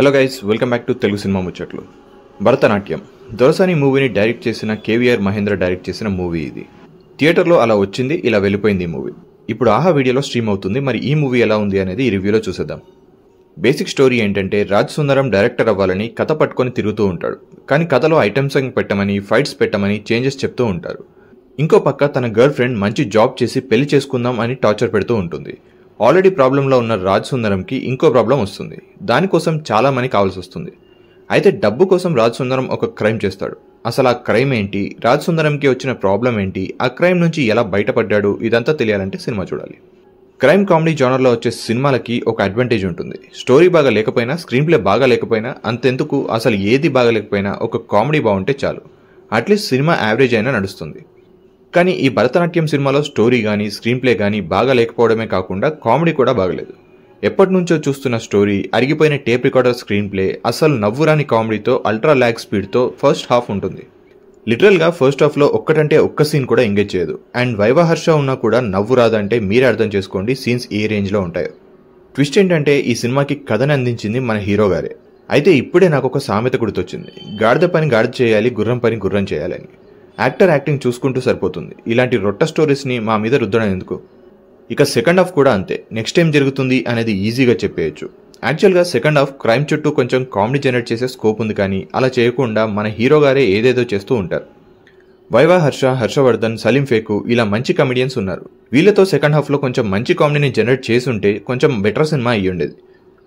hello guys welcome back to Telugu cinema ముచ్చట్లు భరతనాట్యం దొరసాని మూవీని direct చేసిన కేవీఆర్ మహేంద్ర డైరెక్ట్ చేసిన మూవీ ఇది థియేటర్లో అలా వచ్చింది ఇలా వెళ్ళిపోయింది ఈ మూవీ ఇప్పుడు ఆహా వీడియోలో స్ట్రీమ్ అవుతుంది మరి ఈ మూవీ ఎలా ఉంది అనేది ఈ రివ్యూలో చూసేద్దాం బేసిక్ స్టోరీ ఏంటంటే రాజ్ సుందరం డైరెక్టర్ అవ్వాలని కథ పట్టుకొని తిరుగుతూ ఉంటాడు కానీ కథలో ఐటమ్స్ పెట్టమని ఫైట్స్ పెట్టమని చేంజెస్ చెప్తూ ఉంటారు ఇంకో పక్క తన గర్ల్ ఫ్రెండ్ మంచి జాబ్ చేసి పెళ్లి చేసుకుందాం అని టార్చర్ పెడుతూ ఉంటుంది ఆల్రెడీ ప్రాబ్లంలో ఉన్న రాజ్ సుందరంకి ఇంకో ప్రాబ్లం వస్తుంది దానికోసం చాలా మనీ కావాల్సి వస్తుంది అయితే డబ్బు కోసం రాజ్ సుందరం ఒక క్రైమ్ చేస్తాడు అసలు ఆ క్రైమ్ ఏంటి రాజ్ సుందరంకి వచ్చిన ప్రాబ్లం ఏంటి ఆ క్రైమ్ నుంచి ఎలా బయటపడ్డాడు ఇదంతా తెలియాలంటే సినిమా చూడాలి క్రైమ్ కామెడీ జానర్లో వచ్చే సినిమాలకి ఒక అడ్వాంటేజ్ ఉంటుంది స్టోరీ బాగా లేకపోయినా స్క్రీన్ ప్లే బాగా లేకపోయినా అంతెందుకు అసలు ఏది బాగా లేకపోయినా ఒక కామెడీ బాగుంటే చాలు అట్లీస్ట్ సినిమా యావరేజ్ అయినా నడుస్తుంది కానీ ఈ భరతనాట్యం సినిమాలో స్టోరీ కానీ స్క్రీన్ ప్లే కానీ బాగా లేకపోవడమే కాకుండా కామెడీ కూడా బాగలేదు ఎప్పటి నుంచో చూస్తున్న స్టోరీ అరిగిపోయిన టేప్ రికార్డర్ స్క్రీన్ ప్లే అసలు నవ్వురాని కామెడీతో అల్ట్రా ల్యాగ్ స్పీడ్తో ఫస్ట్ హాఫ్ ఉంటుంది లిటరల్గా ఫస్ట్ హాఫ్లో ఒక్కటంటే ఒక్క సీన్ కూడా ఎంగేజ్ చేయదు అండ్ వైవహర్ష ఉన్నా కూడా నవ్వు రాదంటే మీరే అర్థం చేసుకోండి సీన్స్ ఏ రేంజ్లో ఉంటాయో ట్విస్ట్ ఏంటంటే ఈ సినిమాకి కథని అందించింది మన హీరో గారే అయితే ఇప్పుడే నాకు ఒక సామెత గుర్తొచ్చింది గాడిద పని గాడిద చేయాలి గుర్రం పని గుర్రం చేయాలని యాక్టర్ యాక్టింగ్ చూసుకుంటూ సరిపోతుంది ఇలాంటి రొట్ట స్టోరీస్ని మా మీద రుద్దడం ఎందుకు ఇక సెకండ్ హాఫ్ కూడా అంతే నెక్స్ట్ ఏం జరుగుతుంది అనేది ఈజీగా చెప్పేయచ్చు యాక్చువల్గా సెకండ్ హాఫ్ క్రైమ్ చుట్టూ కొంచెం కామెడీ జనరేట్ చేసే స్కోప్ ఉంది కానీ అలా చేయకుండా మన హీరో గారే ఏదేదో చేస్తూ ఉంటారు వైవా హర్ష హర్షవర్ధన్ సలీం ఫేకు ఇలా మంచి కమెడియన్స్ ఉన్నారు వీళ్ళతో సెకండ్ హాఫ్లో కొంచెం మంచి కామెడీని జనరేట్ ఉంటే కొంచెం బెటర్ సినిమా అయ్యి ఉండేది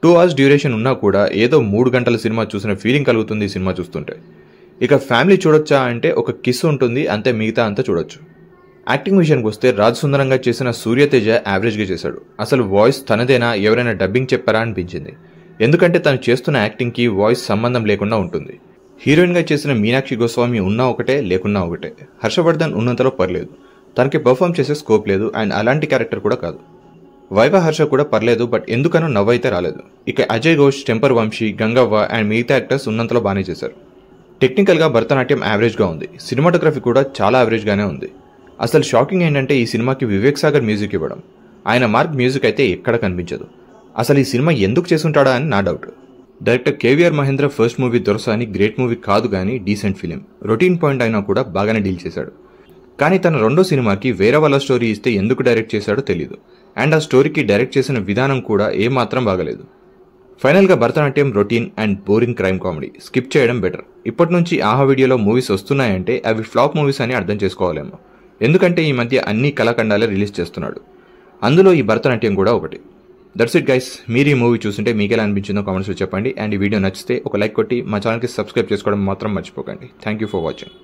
టూ అవర్స్ డ్యూరేషన్ ఉన్నా కూడా ఏదో మూడు గంటల సినిమా చూసిన ఫీలింగ్ కలుగుతుంది సినిమా చూస్తుంటే ఇక ఫ్యామిలీ చూడొచ్చా అంటే ఒక కిస్ ఉంటుంది అంతే మిగతా అంతా చూడొచ్చు యాక్టింగ్ విషయానికి వస్తే రాజ్ సుందరంగా చేసిన సూర్యతేజ యావరేజ్గా చేశాడు అసలు వాయిస్ తనదేనా ఎవరైనా డబ్బింగ్ చెప్పారా అనిపించింది ఎందుకంటే తను చేస్తున్న యాక్టింగ్కి వాయిస్ సంబంధం లేకుండా ఉంటుంది హీరోయిన్గా చేసిన మీనాక్షి గోస్వామి ఉన్నా ఒకటే లేకున్నా ఒకటే హర్షవర్ధన్ ఉన్నంతలో పర్లేదు తనకి పర్ఫామ్ చేసే స్కోప్ లేదు అండ్ అలాంటి క్యారెక్టర్ కూడా కాదు వైభ హర్ష కూడా పర్లేదు బట్ ఎందుకనో నవ్వైతే రాలేదు ఇక అజయ్ ఘోష్ టెంపర్ వంశీ గంగవ్వ అండ్ మిగతా యాక్టర్స్ ఉన్నంతలో బాగానే చేశారు టెక్నికల్గా భరతనాట్యం యావరేజ్గా ఉంది సినిమాటోగ్రఫీ కూడా చాలా యావరేజ్గానే ఉంది అసలు షాకింగ్ ఏంటంటే ఈ సినిమాకి వివేక్ సాగర్ మ్యూజిక్ ఇవ్వడం ఆయన మార్క్ మ్యూజిక్ అయితే ఎక్కడ కనిపించదు అసలు ఈ సినిమా ఎందుకు చేసుంటాడా అని నా doubt director KVR Mahendra first movie దొరస అని గ్రేట్ మూవీ కాదు కానీ డీసెంట్ ఫిలిం రొటీన్ పాయింట్ అయినా కూడా బాగానే డీల్ చేశాడు కానీ తన రెండో సినిమాకి వేరే వాళ్ళ స్టోరీ ఇస్తే ఎందుకు డైరెక్ట్ చేశాడో తెలియదు అండ్ ఆ స్టోరీకి డైరెక్ట్ చేసిన విధానం కూడా ఏమాత్రం బాగలేదు ఫైనల్గా Bharatanatyam routine and boring crime comedy skip చేయడం బెటర్ ఇప్పటి నుంచి ఆహా వీడియోలో మూవీస్ వస్తున్నాయంటే అవి ఫ్లాప్ మూవీస్ అని అర్థం చేసుకోవాలేమో ఎందుకంటే ఈ మధ్య అన్ని కళాఖండాలే రిలీజ్ చేస్తున్నాడు అందులో ఈ భరతనాట్యం కూడా ఒకటి దట్స్ ఇట్ గైస్ మీరు ఈ మూవీ చూస్తుంటే మీకు ఎలా అనిపించిందో కామెంట్స్లో చెప్పండి అండ్ ఈ వీడియో నచ్చితే ఒక లైక్ కొట్టి మా ఛానల్కి సబ్స్క్రైబ్ చేసుకోవడం మాత్రం మర్చిపోకండి థ్యాంక్ యూ ఫర్ వాచింగ్